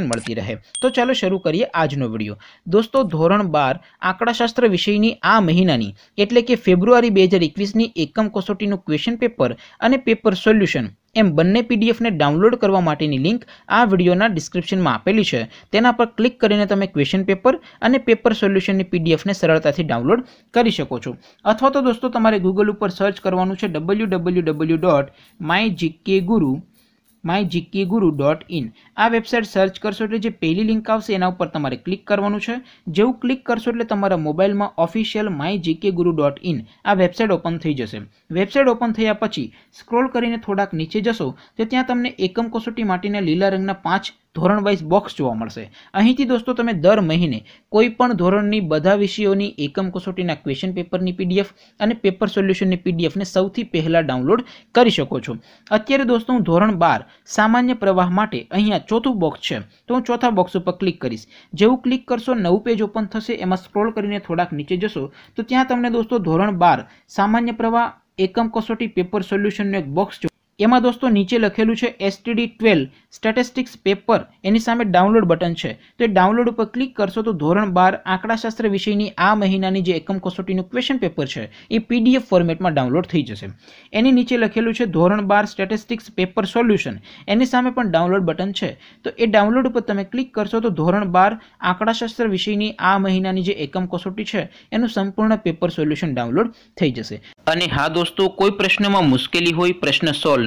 information મળતી રહે તો ચાલો શરૂ કરીએ આજનો વિડીયો દોસ્તો ધોરણ બાર આંકડાશાસ્ત્ર વિષયની આ મહિનાની એટલે કે ફેબ્રુઆરી બે હજાર એકવીસની એકમ કસોટીનું ક્વેશ્ચન પેપર અને પેપર સોલ્યુશન એમ બંને પીડીએફને ડાઉનલોડ કરવા માટેની લિંક આ વિડીયોના ડિસ્ક્રિપ્શનમાં આપેલી છે તેના પર ક્લિક કરીને તમે ક્વેશ્ચન પેપર અને પેપર સોલ્યુશનની પીડીએફને સરળતાથી ડાઉનલોડ કરી શકો છો અથવા તો દોસ્તો તમારે ગૂગલ ઉપર સર્ચ કરવાનું છે W W W dot my GK guru my GK guru dot in આ વેબસાઇટ સર્ચ કરશો એટલે જે પહેલી લિંક આવશે એના ઉપર તમારે ક્લિક કરવાનું છે જેવું ક્લિક કરશો એટલે તમારા મોબાઈલમાં official my GK guru dot in આ વેબસાઇટ ઓપન થઈ જશે વેબસાઇટ ઓપન થયા પછી સ્ક્રોલ કરીને થોડાક નીચે જશો તો ત્યાં તમને એકમ કસોટી માટેના લીલા રંગના પાંચ ધોરણ વાઇઝ બોક્સ જોવા મળશે અહીંથી દોસ્તો તમે દર મહિને કોઈ પણ ધોરણની બધા વિષયોની એકમ કસોટીના ક્વેશ્ચન પેપરની પીડીએફ અને પેપર સોલ્યુશનની પીડીએફને સૌથી પહેલાં ડાઉનલોડ કરી શકો છો અત્યારે દોસ્તો હું ધોરણ બાર સામાન્ય પ્રવાહ માટે અહીંયા ચોથું બોક્સ છે તો હું ચોથા બોક્સ ઉપર ક્લિક કરીશ જેવું ક્લિક કરશો નવું પેજ ઓપન થશે એમાં સ્ક્રોલ કરીને થોડાક નીચે જશો તો ત્યાં તમને દોસ્તો ધોરણ બાર સામાન્ય પ્રવાહ એકમ કસોટી પેપર સોલ્યુશનનું એક બોક્સ જો એમાં દોસ્તો નીચે લખેલું છે એસટીડી ટ્વેલ્વ સ્ટેટિસ્ટિક્સ પેપર એની સામે ડાઉનલોડ બટન છે તો એ ડાઉનલોડ ઉપર ક્લિક કરશો તો ધોરણ બાર આંકડાશાસ્ત્ર વિષયની આ મહિનાની જે એકમ કસોટીનું ક્વેશ્ચન પેપર છે એ પીડીએફ ફોર્મેટમાં ડાઉનલોડ થઈ જશે એની નીચે લખેલું છે ધોરણ બાર સ્ટેટિસ્ટિક્સ પેપર સોલ્યુશન એની સામે પણ ડાઉનલોડ બટન છે તો એ ડાઉનલોડ ઉપર તમે ક્લિક કરશો તો ધોરણ બાર આંકડાશાસ્ત્ર વિષયની આ મહિનાની જે એકમ કસોટી છે એનું સંપૂર્ણ પેપર સોલ્યુશન ડાઉનલોડ થઈ જશે અને હા દોસ્તો કોઈ પ્રશ્નમાં મુશ્કેલી હોય પ્રશ્ન સોલ્વ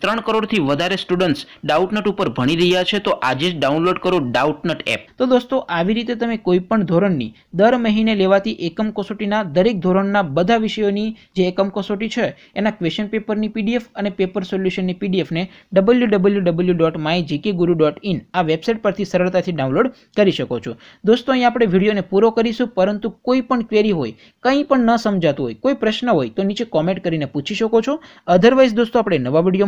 ત્રણ કરોડથી વધારે સ્ટુડન્ટ્સ ડાઉટનટ ઉપર ભણી રહ્યા છે તો આજે જ ડાઉનલોડ કરો ડાઉટનટ એપ તો દોસ્તો આવી રીતે તમે કોઈ પણ ધોરણની દર મહિને લેવાતી એકમ કસોટીના દરેક ધોરણના બધા વિષયોની જે એકમ કસોટી છે એના ક્વેશ્ચન પેપરની પીડીએફ અને પેપર સોલ્યુશનની પીડીએફને W W W dot my GK guru dot in આ વેબસાઇટ પરથી સરળતાથી ડાઉનલોડ કરી શકો છો દોસ્તો અહીં આપણે વિડીયોને પૂરો કરીશું પરંતુ કોઈ પણ ક્વેરી હોય કંઈ પણ ન સમજાતું હોય કોઈ પ્રશ્ન હોય તો નીચે કોમેન્ટ કરીને પૂછી શકો છો અધરવાઇઝ દોસ્તો આપણે નવા વિડીયો